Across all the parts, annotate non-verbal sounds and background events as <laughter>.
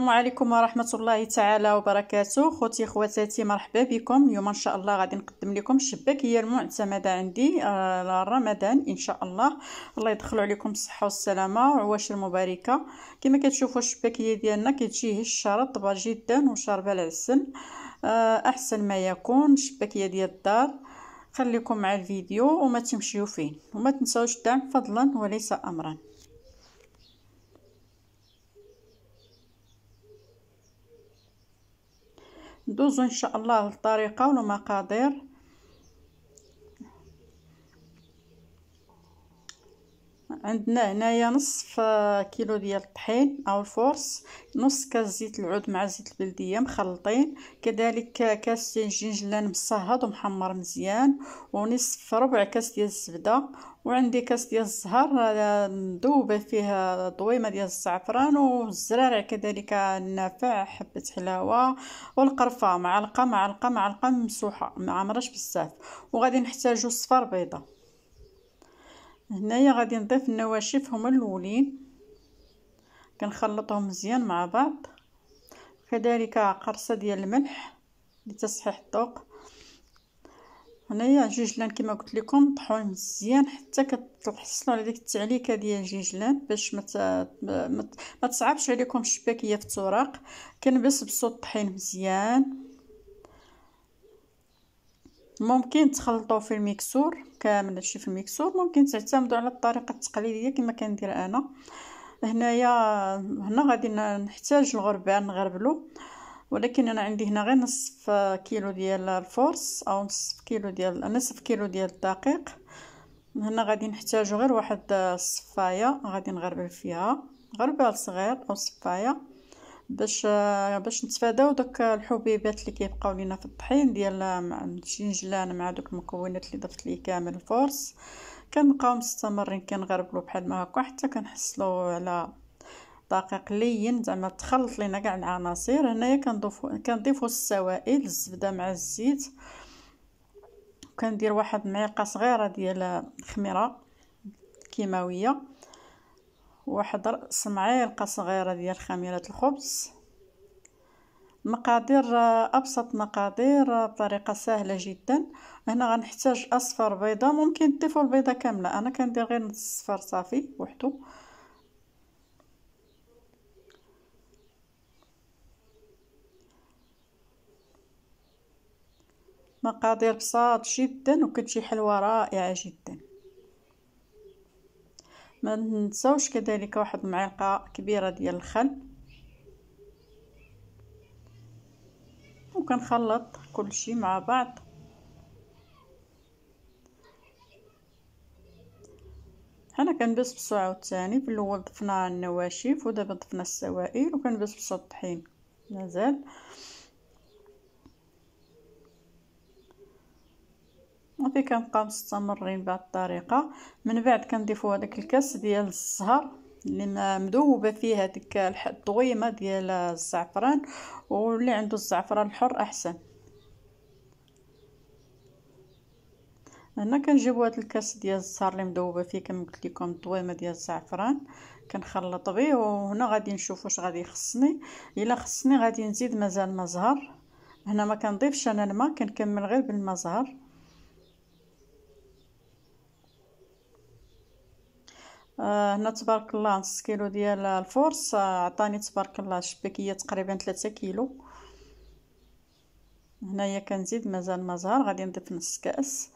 السلام عليكم ورحمة الله تعالى وبركاته خوتي خواتاتي مرحبا بكم اليوم ان شاء الله غادي نقدم لكم الشباكية المعتمدة عندي آه، رمضان ان شاء الله الله يدخلوا عليكم بالصحة والسلامة وعواشر مباركة كما كتشوفوا الشباكية ديالنا كتجي هشة رطبة جدا وشاربة العسل آه، احسن ما يكون الشباكية ديال الدار خليكم مع الفيديو وما تمشيو فين وما تنساوش الدعم فضلا وليس امرا ندوزو ان شاء الله للطريقه والمقادير عندنا هنايا نصف آه, كيلو ديال الطحين او الفورس نص كاس زيت العود مع زيت البلديه مخلطين كذلك آه, كاس ديال الجنجلان مصهد ومحمر مزيان ونصف ربع كاس ديال الزبده وعندي كاس ديال الزهر مذوبه آه, فيها ضويمه ديال الزعفران والزرارع كذلك النافع حبه حلاوه والقرفه معلقه معلقه معلقه ممسوحه ما عمرش بزاف وغادي نحتاجو صفار بيضه هنايا غادي نضيف النواشف هما الاولين كنخلطهم مزيان مع بعض كذلك قرصه ديال الملح لتصحيح الذوق هنايا الجوجلان كما قلت لكم طحون مزيان حتى كتحصلوا على ديك التعليكه ديال الجوجلان باش ما مت... ما تصعبش عليكم الشباكيه في التوراق كنبس بصوت الطحين مزيان ممكن تخلطو في الميكسور كامل هادشي في الميكسور ممكن تعتمدوا على الطريقه التقليديه كما كندير انا هنايا هنا غادي نحتاج الغربان نغربلو ولكن انا عندي هنا غير نصف كيلو ديال الفورس او نصف كيلو ديال نصف كيلو ديال الدقيق هنا غادي نحتاجو غير واحد الصفايه غادي نغربل فيها غربال صغير او صفايه باش باش نتفاداو داك الحبيبات اللي كيبقاو لينا في الطحين ديال الشنجلان مع دوك المكونات اللي ضفت ليه كامل الفورس كنبقاو مستمرين كنغربلو بحال ما هكا حتى كنحصلو على دقيق لين زعما تخلط لينا كاع العناصر هنايا كنضيفو كنضيفو السوائل الزبده مع الزيت وكندير واحد معلقه صغيره ديال الخميره كيماويه واحد رأس معلقة صغيرة ديال خميرة الخبز مقادير ابسط مقادير بطريقه سهله جدا هنا غنحتاج اصفر بيضه ممكن تضيفوا البيضه كامله انا كندير غير نص صفر صافي وحده مقادير بساط جدا وكتجي حلوه رائعه جدا ما ننسوش كذلك واحد معلقه كبيره ديال الخل وكنخلط كل شيء مع بعض انا كنبسبسو عاوتاني في الاول ضفنا النواشف ودابا ضفنا السوائل وكنبسبسو الطحين مازال اللي كنبقاو مستمرين بهذه الطريقه من بعد كنضيفوا هذاك الكاس ديال الزهر اللي مذوبه فيه هذيك الطويمه ديال الزعفران واللي عنده الزعفران الحر احسن هنا كنجيبو هذا الكاس ديال الزهر اللي مذوبه فيه كما قلت لكم الطويمه ديال الزعفران كنخلط بيه وهنا غادي نشوف واش غادي يخصني الا خصني غادي نزيد مازال ما زهر هنا ما كنضيفش انا الماء كنكمل غير بالماء زهر آه هنا تبارك الله نص كيلو ديال الفرص آه، عطاني تبارك الله الشباكيه تقريبا 3 كيلو هنايا كنزيد مازال مازال غادي نضيف نص كاس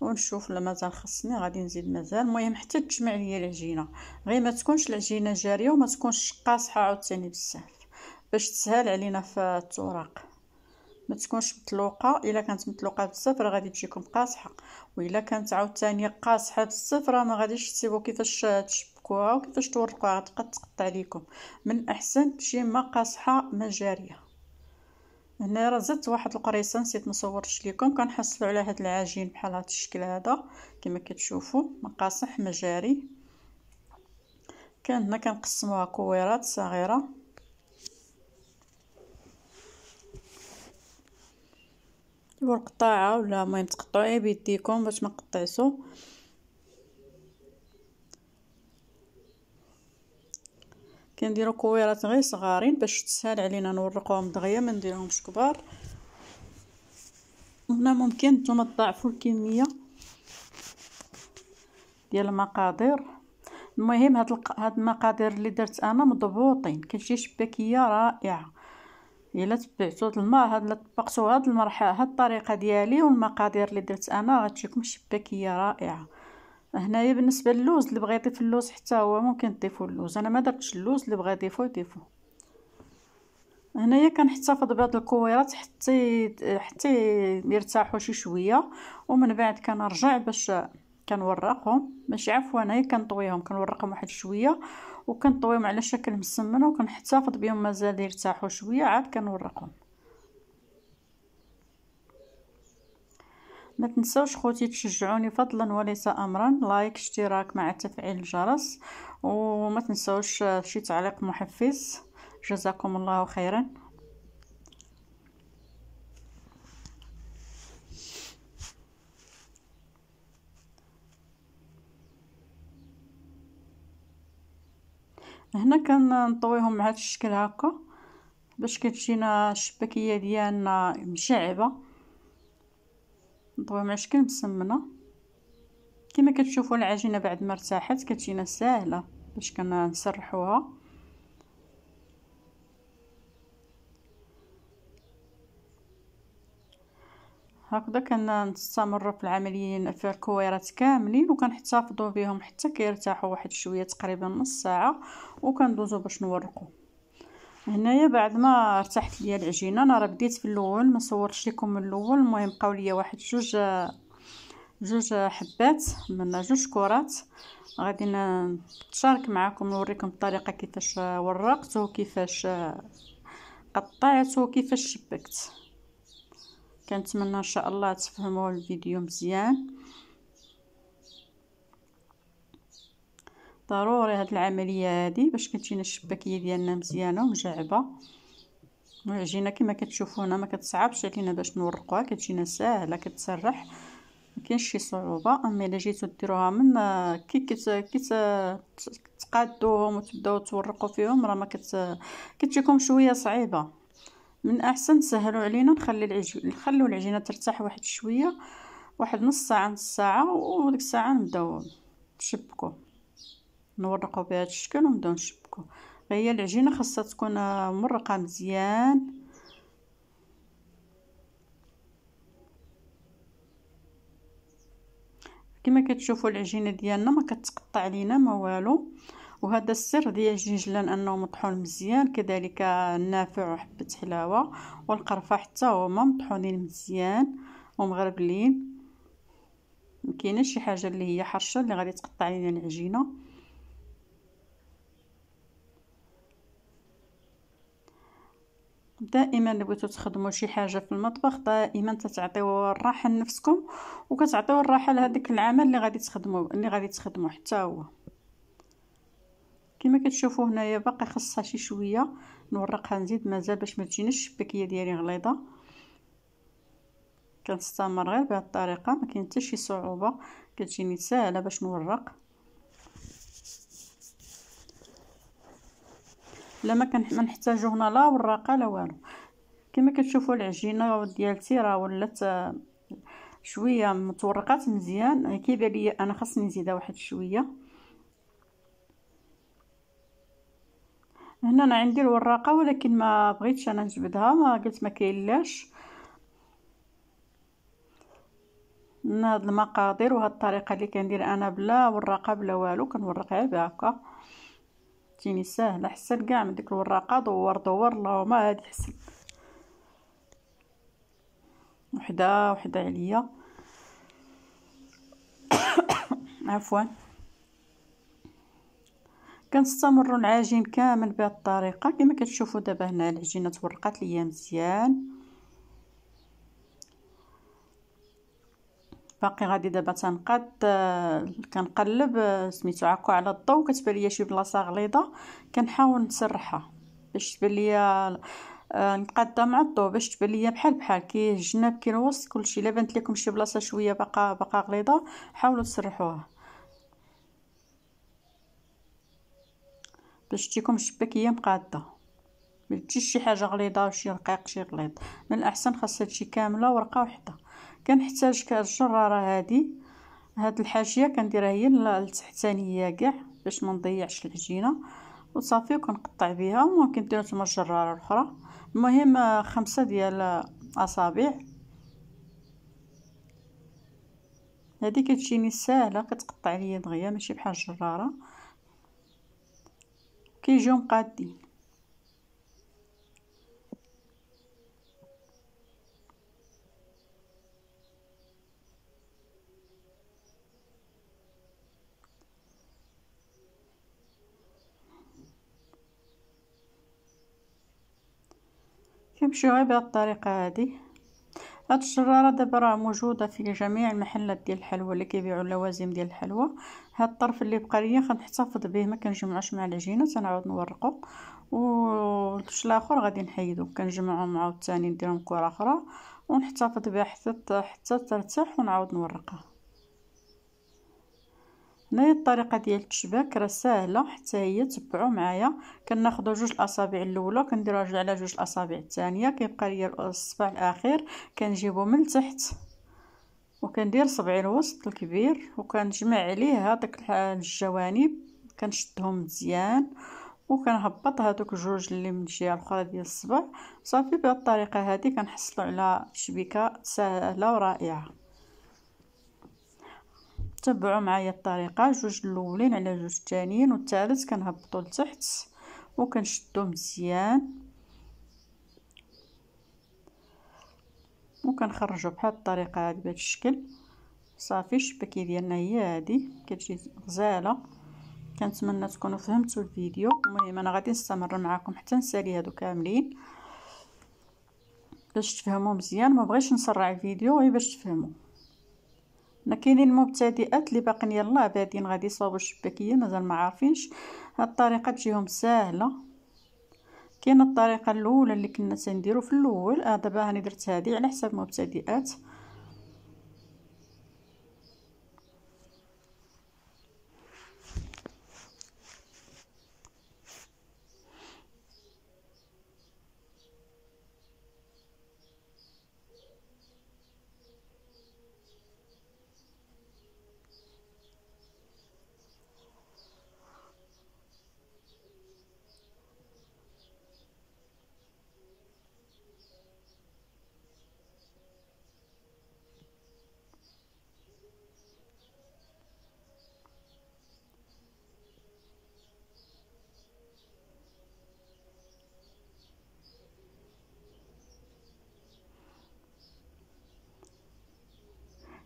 ونشوف لا مازال خصني غادي نزيد مازال المهم حتى تجمع ليا العجينه غير ما تكونش العجينه جاريه وما تكونش قاصحه عاوتاني بزاف باش تسهل علينا في التوراق ما تكونش مطلوقه الا كانت مطلوقه بزاف راه غادي تجيكم قاصحه والا كانت عاوتاني قاصحه بزاف راه ما غاديش تسيبو كيفاش تشبكوها وكيفاش تورقوها غتبقى تقطع ليكم من الاحسن تجي ما قاصحه ما جاريه هنا راه زدت واحد القريصه نسيت ما صورتش لكم كنحصلوا على هذا العجين بحال هذا الشكل هذا كما كتشوفوا ما قاصح ما جاري كان هنا كنقسموها كويرات صغيره الور ولا المهم تقطعيه بيديكم باش ما قطعسو كنديرو كويرات غير صغارين باش تسهل علينا نورقوهم دغيا ما نديرهمش كبار هنا ممكن نتوما تضاعفوا الكميه ديال المقادير المهم هاد الق... هاد المقادير اللي درت انا مضبوطين كتجي شباكيه رائعه الا تبعتو هاد الماء هاد طبقتو هاد المرحله هاد الطريقه ديالي والمقادير اللي درت انا غتجيكم شباكيه رائعه هنايا بالنسبه للوز اللي بغيتي يضيف اللوز حتى هو ممكن تضيفوا اللوز انا ما درتش اللوز اللي بغى يضيفو يضيفو هنايا كنحتفظ بهاد الكويرات حتى حتى يرتاحوا شي شويه ومن بعد كنرجع باش كنورقهم ماشي عفوا هنايا كنطويهم كنورقهم واحد شويه وكنطويهم على شكل مسمن وكنحتفظ بهم مازال يرتاحوا شويه عاد كنورقهم ما تنساوش خوتي تشجعوني فضلا وليس امرا لايك اشتراك مع تفعيل الجرس وما تنساوش شي تعليق محفز جزاكم الله خيرا هنا كنطويهم بهذا الشكل هكا باش كتجينا الشباكيه ديالنا مشعبه نطويهم على شكل مسمنه كما كتشوفوا العجينه بعد ما ارتاحت كتجينا ساهله باش كنسرحوها هكذا كنستمر في العمليين في الكويرات كاملين وكنحتفظوا بهم حتى كيرتاحوا واحد شويه تقريبا نص ساعه وكندوزو باش نورقوا هنايا بعد ما ارتاحت ليا العجينه انا راه بديت في اللول ما صورتش لكم من الاول المهم بقاو ليا واحد جوج جوج حبات من جوج كرات غادي نتشارك معكم نوريكم الطريقه كيفاش ورقت كيفاش قطعت كيفاش شبكت كنتمنى ان شاء الله تفهموا الفيديو مزيان ضروري هاد العمليه هادي باش كتجينا الشباكيه ديالنا مزيانه ومجعبه والعجينه كما كتشوفوا هنا ما كتصعبش علينا باش نورقوها كتجينا ساهله كتسرح ما كاينش شي صعوبه اما الا جيتو ديروها من كي كت كت تقادوهم وتبداو تورقوا فيهم راه ما كتجيكم شويه صعيبه من احسن تسهلوا علينا نخلي العجينه نخلو العجينه ترتاح واحد شويه واحد نص ساعه نص ساعه وديك الساعه نبداو نشبكو نورقو بهذا الشكل ونبداو نشبكو هي العجينه خاصها تكون مرقه مزيان كما كتشوفوا العجينه ديالنا ما كتقطع لينا ما والو وهذا السر ديال الجنجلان انه مطحون مزيان كذلك النافع وحبه حلاوه والقرفه حتى هما مطحونين مزيان ومغربلين كاينش شي حاجه اللي هي حرشه اللي غادي تقطع لينا العجينه دائما اللي بغيتو تخدموا شي حاجه في المطبخ دائما تتعطيو الراحه لنفسكم وكتعطيو الراحه لهذاك العمل اللي غادي تخدموا اللي غادي تخدموا حتى هو كما كتشوفوا هنايا باقي خاصها شي شويه نورقها نزيد مازال باش ما تجيناش الشباكيه ديالي غليظه كنستمر غير بهذه الطريقه ما كاين حتى شي صعوبه كتجيني ساهله باش نورق لا ما كنحتاجو هنا لا وراقه لا والو كما كتشوفوا العجينه ديالتي راه ولات آه، شويه متورقات مزيان كيبان ليا انا خاصني نزيدها واحد شويه هنا انا عندي الوراقه ولكن ما بغيتش انا نجبدها ما قلت ما كاينلاش من هاد المقادير وهاد الطريقه اللي كندير انا بلا وراقه بلا والو كنورق غير هكا تيني ساهله حسن كاع من ديك الوراقه دور دور اللهم هادي حسن وحده وحده عليا <coughs> عفوا كنستمروا العجين كامل بهاد الطريقه كما كتشوفوا دابا هنا العجينه تورقات ليا مزيان باقي غادي دابا تنقاد كنقلب سميتو عكو على الضو كتبان ليا شي بلاصه غليظه كنحاول نسرحها باش تبان ليا آه، نقاد مع الضو باش تبان ليا بحال بحال كي الجناب كي الوسط كلشي الا بانت لكم شي بلاصه شويه باقا باقا غليظه حاولوا تسرحوها باش الشباك الشباكيه مقاده ما تجيش شي حاجه غليظه وشي رقيق شي غليظ من الاحسن خاص هادشي كامله ورقه وحده كنحتاج الجراره هادي هاد الحاشيه كنديرها هي التحتانيه كاع باش ما نضيعش العجينه وصافي وكنقطع بها ممكن ديروا نتوما الجراره الاخرى المهم آه، خمسة ديال آه، اصابع هذه كتجيني ساهله كتقطع ليا دغيا ماشي بحال الجراره كيجيو مقادين كنمشيو غير بهاد الطريقه هادي هاد الشرارة دابا راه موجودة في جميع المحلات ديال الحلوى اللي كيبيعوا اللوازم ديال الحلوى هاد الطرف اللي بقى ليا غنحتفظ به ما كنجمعوش مع العجينه تنعاود نورقو والطش الاخر غادي نحيدو كنجمعهم عاوتاني نديرهم كره اخرى ونحتفظ بها حتى حتى ترتاح ونعاود نورقها هنايا الطريقه ديال التشباك راه ساهله حتى هي تبعوا معايا كناخذوا جوج الاصابع الاولى كنديروها رجل على جوج الاصابع الثانيه كيبقى ليا الصباع الاخير كنجيبو من تحت وكندير صبعي الوسط الكبير وكنجمع عليه هذاك الجوانب كنشدهم مزيان وكنهبط هادوك جوج اللي من الجهه الاخرى ديال الصبع صافي بهاد الطريقه هذه كنحصلوا على شبكه سهله ورائعه تبعوا معايا الطريقه جوج الاولين على جوج الثانيين والثالث كنهبطوا لتحت وكنشدوا مزيان وكنخرجوا بهاد الطريقه هاد بهاد الشكل صافي الشبكيه ديالنا هي هادي كتجي غزاله كنتمنى تكونوا فهمتوا الفيديو المهم انا غادي نستمر معكم حتى نسالي هادو كاملين باش تفهموا مزيان ما بغيتش نسرع الفيديو غير باش تفهموا هنا كاينين المبتدئات اللي باقين يلا بادين غادي يصاوبوا الشباكيه مازال ما عارفينش هاد الطريقه تجيهم ساهله كاينه الطريقه الاولى اللي كنا تنديرو في الاول اه دابا هاني درت هذه على حساب مبتدئات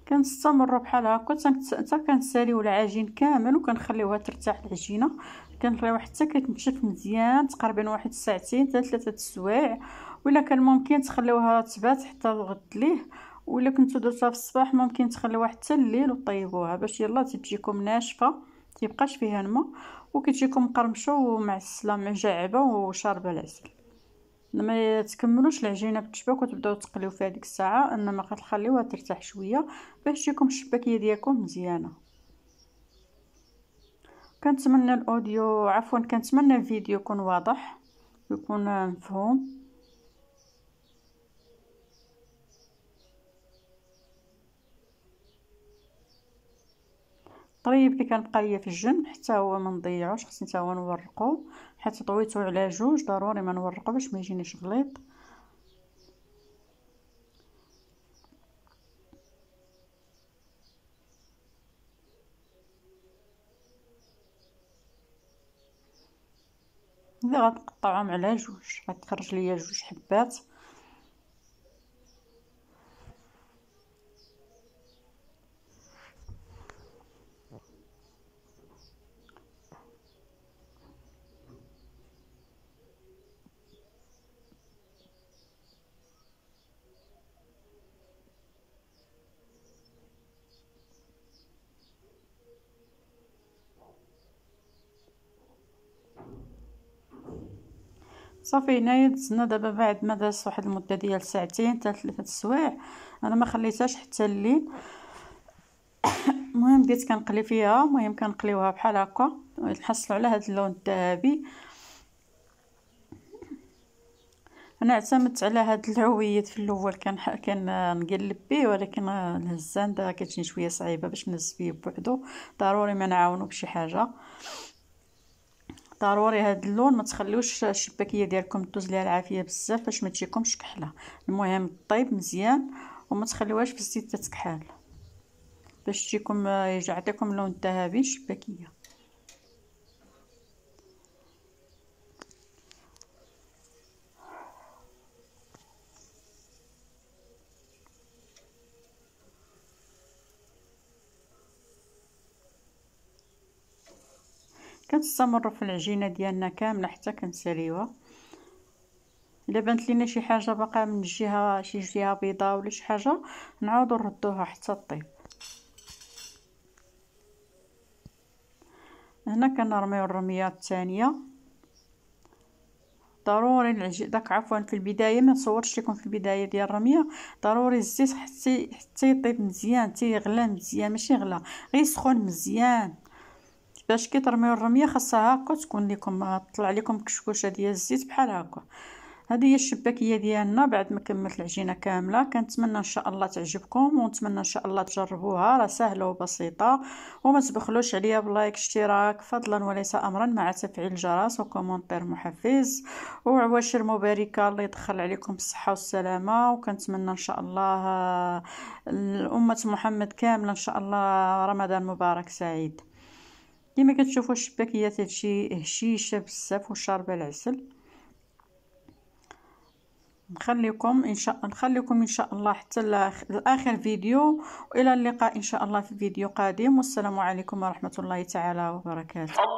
كنستمروا بحال هكا حتى كنساليو العجين كامل وكنخليوها ترتاح العجينه كنخليوها حتى كتنشف مزيان تقريبا واحد ساعتين حتى ثلاثه السوايع ولا كان ممكن تخليوها تبات حتى الغد ليه ولا كنتو درتوها في الصباح ممكن تخليوها حتى الليل وطيبوها باش يلا تجيكم ناشفه تيبقاش فيها الماء وكتجيكم مقرمشه ومعسله معجعبه وشاربه العسل ما تكملوش العجينه بالتشباك وتبداو تقليو فيها ديك الساعه انما كتخليوها ترتاح شويه باش تجيكم الشباكيه ديالكم مزيانه كنتمنى الاوديو عفوا كنتمنى الفيديو يكون واضح يكون مفهوم الطريب اللي كنبقى ليا في الجنب حتى هو ما نضيعوش خصني حتى هو نورقو حيت طويتو على جوج ضروري ما نورقو باش ما يجينيش غليظ الا غنقطعهم على جوج غتخرج ليا جوج حبات صافي هنايا دزنا دابا بعد ما داز واحد المده ديال ساعتين حتى ثلاثه السوايع انا ما خليتهاش حتى الليل <coughs> المهم بديت كنقلي فيها المهم كنقليوها بحال هكا نحصلوا على هذا اللون الذهبي انا اعتمدت على هاد العويد في الاول كان كنقلب به ولكن الهزان دا كتجي شويه صعيبه باش نهز بيه بوحدو ضروري ما نعاونو بشي حاجه ضروري هاد اللون ما تخليوش الشباكيه ديالكم دوز ليها العافيه بزاف باش ما تجيكمش كحله المهم طيب مزيان وما تخليوهاش في الزيت تتكحل باش تجيكم يعطيكم اللون الذهبي الشباكيه كنستمروا في العجينه ديالنا كامله حتى كنساليوها الا بانت لينا شي حاجه باقا من الجهه شي جهه بيضاء ولا شي حاجه نعاودو نردوها حتى طيب هنا كنرميو الرميه الثانيه ضروري العجين داك عفوا في البدايه ما نصورش لكم في البدايه ديال الرميه ضروري الزيت حتى حتى يطيب مزيان تيغلى مزيان ماشي غلا غير سخون مزيان كيفاش كترميو الرميه خاصها هكا تكون لكم طلع لكم كشكوشه ديال الزيت بحال هكا هذه هي الشباكيه ديالنا بعد ما كملت العجينه كامله كنتمنى ان شاء الله تعجبكم ونتمنى ان شاء الله تجربوها راه سهله وبسيطه وما تبخلوش عليا بلايك اشتراك فضلا وليس امرا مع تفعيل الجرس وكومونتير محفز وعواشر مباركه الله يدخل عليكم بالصحه والسلامه وكنتمنى ان شاء الله آه، الامه محمد كامله ان شاء الله رمضان مبارك سعيد كما كتشوفوا الشباكيات هادشي هشيشه بزاف وشاربه العسل نخليكم ان شاء نخليكم ان شاء الله حتى لاخر فيديو والى اللقاء ان شاء الله في فيديو قادم والسلام عليكم ورحمه الله تعالى وبركاته